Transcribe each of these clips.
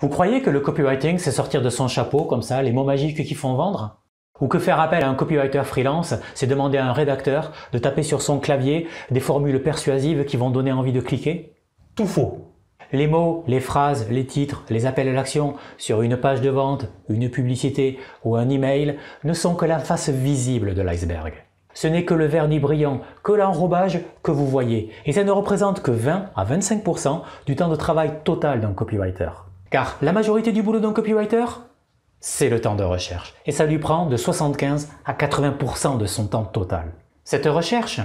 Vous croyez que le copywriting, c'est sortir de son chapeau comme ça, les mots magiques qui font vendre ou que faire appel à un copywriter freelance, c'est demander à un rédacteur de taper sur son clavier des formules persuasives qui vont donner envie de cliquer Tout faux. Les mots, les phrases, les titres, les appels à l'action sur une page de vente, une publicité ou un email ne sont que la face visible de l'iceberg. Ce n'est que le vernis brillant, que l'enrobage que vous voyez, et ça ne représente que 20 à 25% du temps de travail total d'un copywriter. Car la majorité du boulot d'un copywriter, c'est le temps de recherche. Et ça lui prend de 75 à 80% de son temps total. Cette recherche,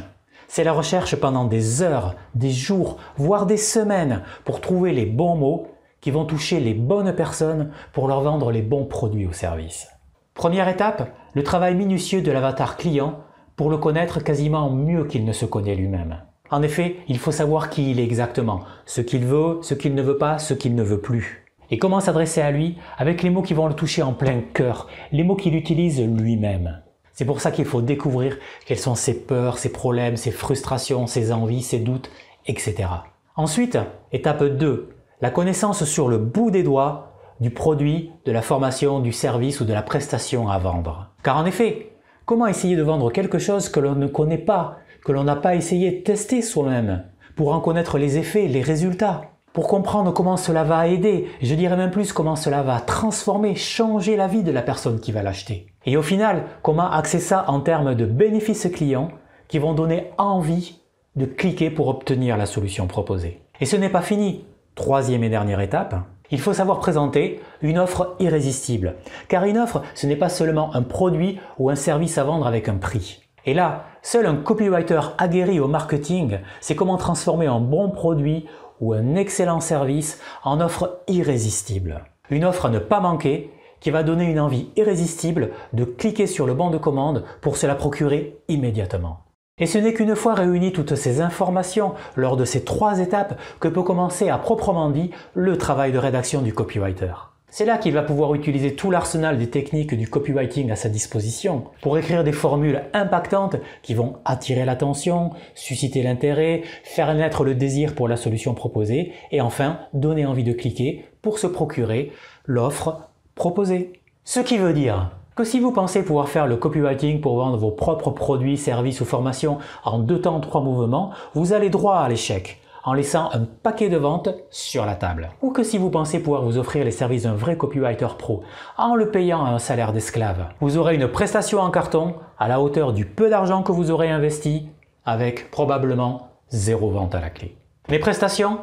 c'est la recherche pendant des heures, des jours, voire des semaines pour trouver les bons mots qui vont toucher les bonnes personnes pour leur vendre les bons produits ou services. Première étape, le travail minutieux de l'avatar client pour le connaître quasiment mieux qu'il ne se connaît lui-même. En effet, il faut savoir qui il est exactement, ce qu'il veut, ce qu'il ne veut pas, ce qu'il ne veut plus. Et comment s'adresser à lui Avec les mots qui vont le toucher en plein cœur, les mots qu'il utilise lui-même. C'est pour ça qu'il faut découvrir quelles sont ses peurs, ses problèmes, ses frustrations, ses envies, ses doutes, etc. Ensuite, étape 2, la connaissance sur le bout des doigts du produit, de la formation, du service ou de la prestation à vendre. Car en effet, comment essayer de vendre quelque chose que l'on ne connaît pas, que l'on n'a pas essayé de tester soi-même, pour en connaître les effets, les résultats pour comprendre comment cela va aider, je dirais même plus comment cela va transformer, changer la vie de la personne qui va l'acheter. Et au final, comment axer ça en termes de bénéfices clients qui vont donner envie de cliquer pour obtenir la solution proposée. Et ce n'est pas fini. Troisième et dernière étape, il faut savoir présenter une offre irrésistible. Car une offre, ce n'est pas seulement un produit ou un service à vendre avec un prix. Et là, seul un copywriter aguerri au marketing sait comment transformer un bon produit ou un excellent service en offre irrésistible. Une offre à ne pas manquer qui va donner une envie irrésistible de cliquer sur le bon de commande pour se la procurer immédiatement. Et ce n'est qu'une fois réunies toutes ces informations lors de ces trois étapes que peut commencer à proprement dit le travail de rédaction du copywriter. C'est là qu'il va pouvoir utiliser tout l'arsenal des techniques du copywriting à sa disposition pour écrire des formules impactantes qui vont attirer l'attention, susciter l'intérêt, faire naître le désir pour la solution proposée et enfin donner envie de cliquer pour se procurer l'offre proposée. Ce qui veut dire que si vous pensez pouvoir faire le copywriting pour vendre vos propres produits, services ou formations en deux temps, trois mouvements, vous allez droit à l'échec en laissant un paquet de ventes sur la table. Ou que si vous pensez pouvoir vous offrir les services d'un vrai copywriter pro en le payant à un salaire d'esclave, vous aurez une prestation en carton à la hauteur du peu d'argent que vous aurez investi avec probablement zéro vente à la clé. Mes prestations,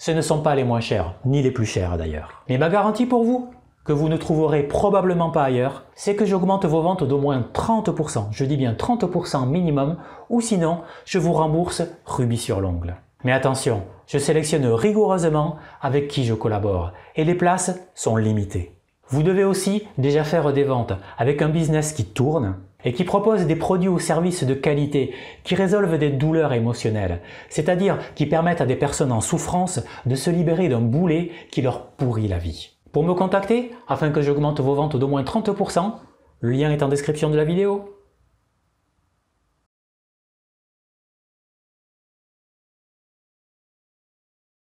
ce ne sont pas les moins chères, ni les plus chères d'ailleurs. Mais ma garantie pour vous, que vous ne trouverez probablement pas ailleurs, c'est que j'augmente vos ventes d'au moins 30%, je dis bien 30% minimum, ou sinon je vous rembourse rubis sur l'ongle. Mais attention, je sélectionne rigoureusement avec qui je collabore et les places sont limitées. Vous devez aussi déjà faire des ventes avec un business qui tourne et qui propose des produits ou services de qualité qui résolvent des douleurs émotionnelles, c'est-à-dire qui permettent à des personnes en souffrance de se libérer d'un boulet qui leur pourrit la vie. Pour me contacter, afin que j'augmente vos ventes d'au moins 30%, le lien est en description de la vidéo.